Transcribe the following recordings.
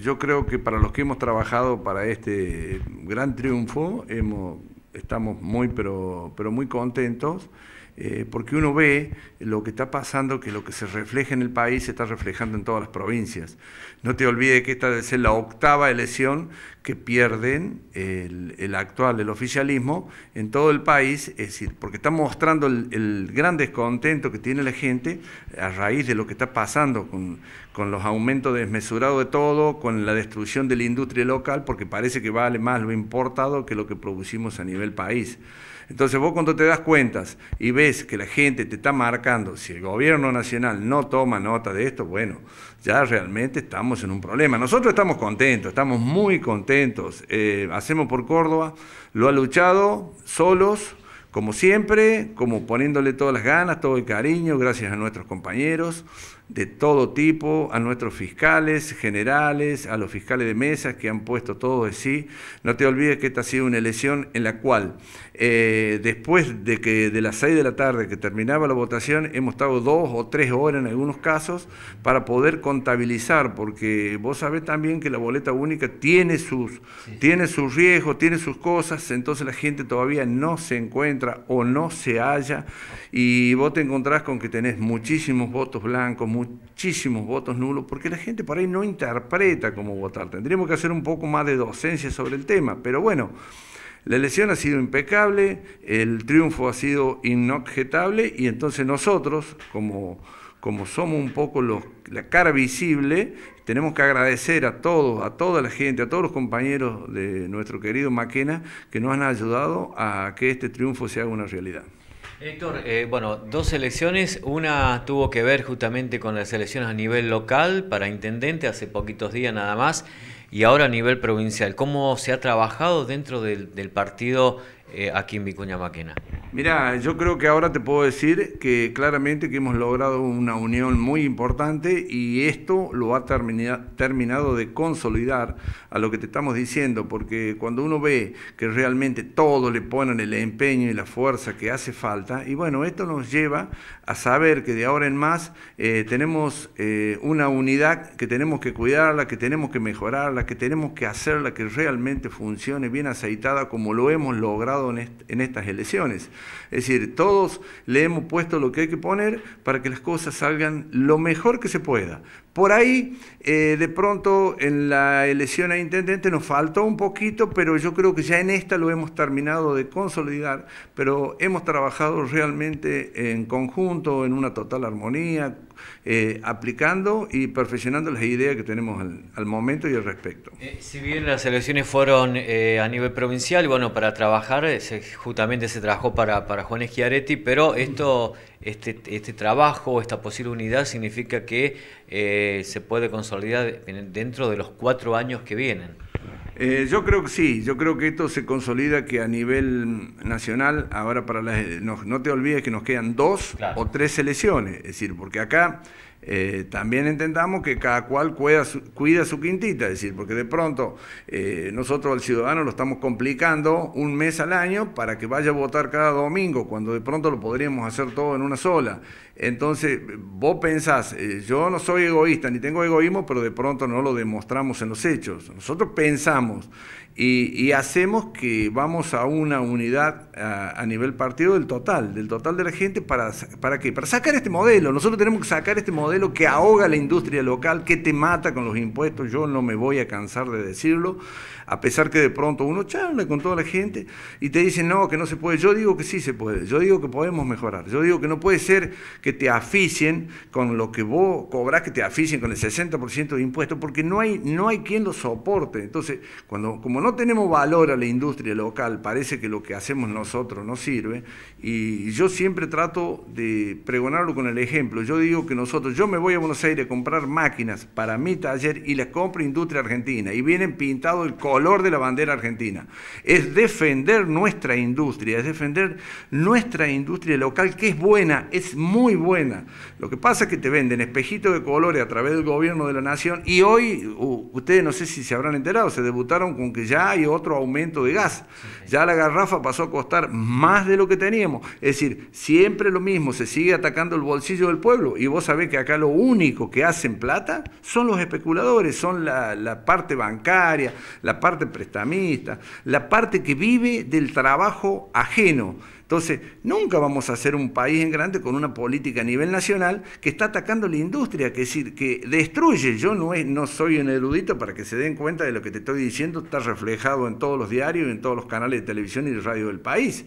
Yo creo que para los que hemos trabajado para este gran triunfo, estamos muy, pero, pero muy contentos. Eh, porque uno ve lo que está pasando, que lo que se refleja en el país se está reflejando en todas las provincias. No te olvides que esta debe ser la octava elección que pierden el, actual, el oficialismo en todo el país, es decir, porque está mostrando el, gran descontento que tiene la gente a raíz de lo que está pasando con, con los aumentos desmesurados de todo, con la destrucción de la industria local, porque parece que vale más lo importado que lo que producimos a nivel país. Entonces vos cuando te das cuentas y ves que la gente te está marcando, si el gobierno nacional no toma nota de esto, bueno, ya realmente estamos en un problema. Nosotros estamos contentos, estamos muy contentos eh, hacemos por Córdoba, lo ha luchado solos, como siempre, como poniéndole todas las ganas, todo el cariño, gracias a nuestros compañeros de todo tipo, a nuestros fiscales generales, a los fiscales de mesas que han puesto todo de sí. No te olvides que esta ha sido una elección en la cual, eh, después de que de las 6 de la tarde que terminaba la votación, hemos estado dos o tres horas en algunos casos para poder contabilizar, porque vos sabés también que la boleta única tiene sus, tiene sus riesgos, tiene sus cosas, entonces la gente todavía no se encuentra o no se halla y vos te encontrás con que tenés muchísimos votos blancos, muchísimos votos nulos porque la gente por ahí no interpreta cómo votar. Tendríamos que hacer un poco más de docencia sobre el tema, pero bueno, la elección ha sido impecable, el triunfo ha sido inobjetable y entonces nosotros, como, como somos un poco la cara visible, tenemos que agradecer a todos, a toda la gente, a todos los compañeros de nuestro querido Maquena que nos han ayudado a que este triunfo se haga una realidad. Héctor, eh, bueno, dos elecciones. Una tuvo que ver justamente con las elecciones a nivel local para intendente hace poquitos días nada más y ahora a nivel provincial. ¿Cómo se ha trabajado dentro del, del partido eh, aquí en Vicuña Maquena? Mira, yo creo que ahora te puedo decir que claramente que hemos logrado una unión muy importante y esto lo ha terminado de consolidar a lo que te estamos diciendo, porque cuando uno ve que realmente todo le ponen el empeño y la fuerza que hace falta, y bueno, esto nos lleva a saber que de ahora en más eh, tenemos eh, una unidad que tenemos que cuidarla, que tenemos que mejorarla, que tenemos que hacerla que realmente funcione bien aceitada como lo hemos logrado en, en estas elecciones. Es decir, todos le hemos puesto lo que hay que poner para que las cosas salgan lo mejor que se pueda, por ahí, eh, de pronto, en la elección a intendente nos faltó un poquito, pero yo creo que ya en esta lo hemos terminado de consolidar, pero hemos trabajado realmente en conjunto, en una total armonía, eh, aplicando y perfeccionando las ideas que tenemos al, momento y al respecto. Eh, si bien las elecciones fueron a nivel provincial, bueno, para trabajar, justamente se trabajó para, para Juan Eschiaretti, pero esto, este, este trabajo, esta posible unidad significa que se puede consolidar dentro de los cuatro años que vienen? Eh, yo creo que sí, yo creo que esto se consolida que a nivel nacional, ahora para las, no, te olvides que nos quedan dos o tres elecciones es decir, porque acá eh, también entendamos que cada cual cuida su, quintita, es decir, porque de pronto eh, nosotros al ciudadano lo estamos complicando un mes al año para que vaya a votar cada domingo, cuando de pronto lo podríamos hacer todo en una sola. Entonces, vos pensás, eh, yo no soy egoísta ni tengo egoísmo, pero de pronto no lo demostramos en los hechos. Nosotros pensamos y, hacemos que vamos a una unidad a, nivel partido del total, del total de la gente, para, ¿para qué? Para sacar este modelo. Nosotros tenemos que sacar este modelo modelo que ahoga la industria local, que te mata con los impuestos, yo no me voy a cansar de decirlo, a pesar que de pronto uno charla con toda la gente y te dicen, no, que no se puede, yo digo que sí se puede, yo digo que podemos mejorar, yo digo que no puede ser que te aficien con lo que vos cobrás, que te aficien con el 60% de impuestos, porque no hay, no hay quien lo soporte. Entonces, cuando, como no tenemos valor a la industria local, parece que lo que hacemos nosotros no sirve, y yo siempre trato de pregonarlo con el ejemplo, yo digo que nosotros, yo me voy a Buenos Aires a comprar máquinas para mi taller y las compro Industria Argentina y vienen pintado el color de la bandera argentina. Es defender nuestra industria, es defender nuestra industria local que es buena, es muy buena. Lo que pasa es que te venden espejitos de colores a través del gobierno de la nación y hoy, ustedes no sé si se habrán enterado, se debutaron con que ya hay otro aumento de gas. Ya la garrafa pasó a costar más de lo que teníamos. Es decir, siempre lo mismo, se sigue atacando el bolsillo del pueblo y vos sabés que acá acá lo único que hacen plata son los especuladores, son la, parte bancaria, la parte prestamista, la parte que vive del trabajo ajeno. Entonces, nunca vamos a ser un país en grande con una política a nivel nacional que está atacando la industria, que es decir, que destruye. Yo no, no soy un erudito para que se den cuenta de lo que te estoy diciendo, está reflejado en todos los diarios, en todos los canales de televisión y de radio del país.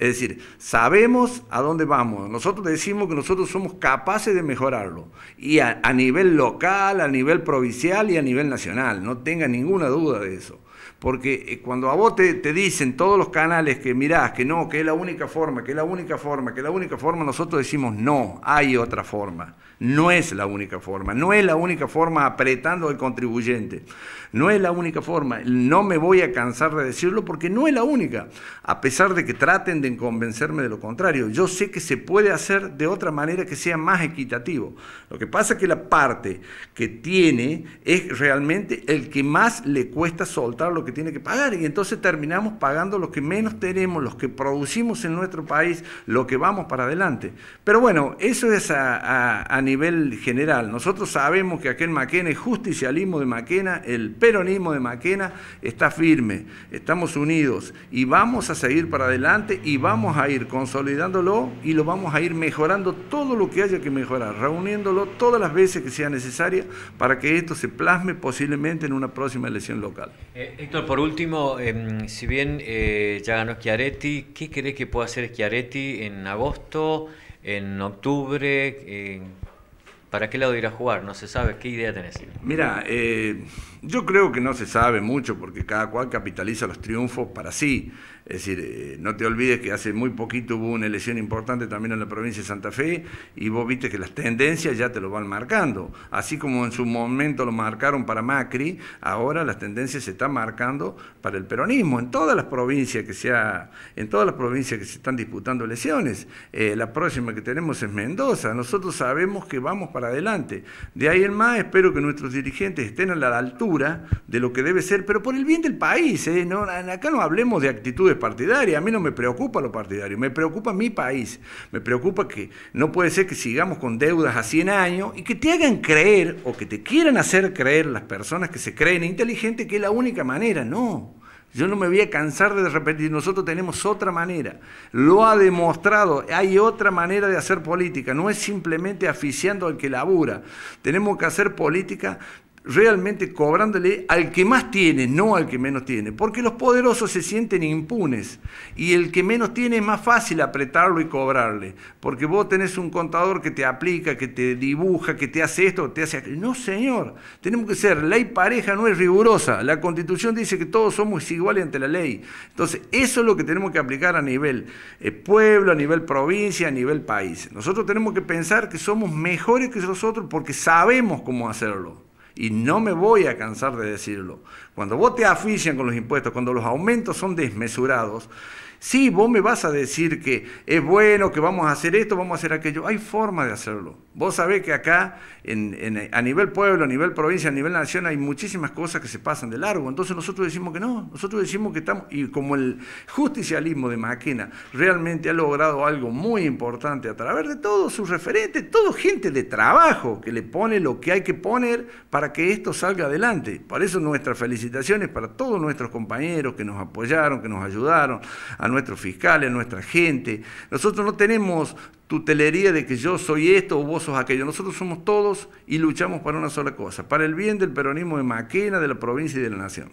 Es decir, sabemos a dónde vamos. Nosotros decimos que nosotros somos capaces de mejorarlo. Y a, nivel local, a nivel provincial y a nivel nacional. No tenga ninguna duda de eso. Porque eh, cuando a vos te, dicen todos los canales que mirás que no, que es la única forma, que es la única forma, que es la única forma, nosotros decimos no, hay otra forma. No es la única forma. No es la única forma apretando al contribuyente. No es la única forma. No me voy a cansar de decirlo porque no es la única. A pesar de que traten de convencerme de lo contrario. Yo sé que se puede hacer de otra manera que sea más equitativo. Lo que pasa es que la parte que tiene es realmente el que más le cuesta soltar lo que tiene que pagar y entonces terminamos pagando lo que menos tenemos, los que producimos en nuestro país, lo que vamos para adelante. Pero bueno, eso es a, nivel general. Nosotros sabemos que aquel en Maquena el justicialismo de Maquena, el peronismo de Maquena está firme, estamos unidos y vamos a seguir para adelante y vamos a ir consolidándolo y lo vamos a ir mejorando todo lo que haya que mejorar, reuniéndolo todas las veces que sea necesaria para que esto se plasme posiblemente en una próxima elección local. Eh, por último, em, si bien eh, ya ganó Chiaretti, ¿qué crees que puede hacer Chiaretti en agosto, en octubre? Eh, ¿Para qué lado irá a jugar? No se sabe. ¿Qué idea tenés? Mira, eh yo creo que no se sabe mucho porque cada cual capitaliza los triunfos para sí. Es decir, eh, no te olvides que hace muy poquito hubo una elección importante también en la provincia de Santa Fe y vos viste que las tendencias ya te lo van marcando. Así como en su momento lo marcaron para Macri, ahora las tendencias se están marcando para el peronismo en todas las provincias que sea, en todas las provincias que se están disputando elecciones. Eh, la próxima que tenemos es Mendoza. Nosotros sabemos que vamos para adelante. De ahí en más, espero que nuestros dirigentes estén a la altura de lo que debe ser, pero por el bien del país. ¿eh? No, acá no hablemos de actitudes partidarias, a mí no me preocupa lo partidario, me preocupa mi país, me preocupa que no puede ser que sigamos con deudas a 100 años y que te hagan creer o que te quieran hacer creer las personas que se creen inteligentes que es la única manera, no. Yo no me voy a cansar de repetir, nosotros tenemos otra manera. Lo ha demostrado, hay otra manera de hacer política, no es simplemente aficiando al que labura. Tenemos que hacer política realmente cobrándole al que más tiene, no al que menos tiene, porque los poderosos se sienten impunes y el que menos tiene es más fácil apretarlo y cobrarle, porque vos tenés un contador que te aplica, que te dibuja, que te hace esto, te hace aquello. No, señor, tenemos que ser, ley pareja no es rigurosa, la constitución dice que todos somos iguales ante la ley, entonces eso es lo que tenemos que aplicar a nivel eh, pueblo, a nivel provincia, a nivel país. Nosotros tenemos que pensar que somos mejores que nosotros porque sabemos cómo hacerlo. Y no me voy a cansar de decirlo. Cuando vos te con los impuestos, cuando los aumentos son desmesurados, Sí, vos me vas a decir que es bueno, que vamos a hacer esto, vamos a hacer aquello. Hay forma de hacerlo. Vos sabés que acá, a nivel pueblo, a nivel provincia, a nivel nación, hay muchísimas cosas que se pasan de largo. Entonces nosotros decimos que no, nosotros decimos que estamos, y como el justicialismo de Maquena realmente ha logrado algo muy importante a través de todos sus referentes, todo gente de trabajo que le pone lo que hay que poner para que esto salga adelante. Por eso nuestras felicitaciones para todos nuestros compañeros que nos apoyaron, que nos ayudaron, a nuestros fiscales, nuestra gente. Nosotros no tenemos tutelería de que yo soy esto o vos sos aquello. Nosotros somos todos y luchamos para una sola cosa, para el bien del peronismo de Maquena, de la provincia y de la nación.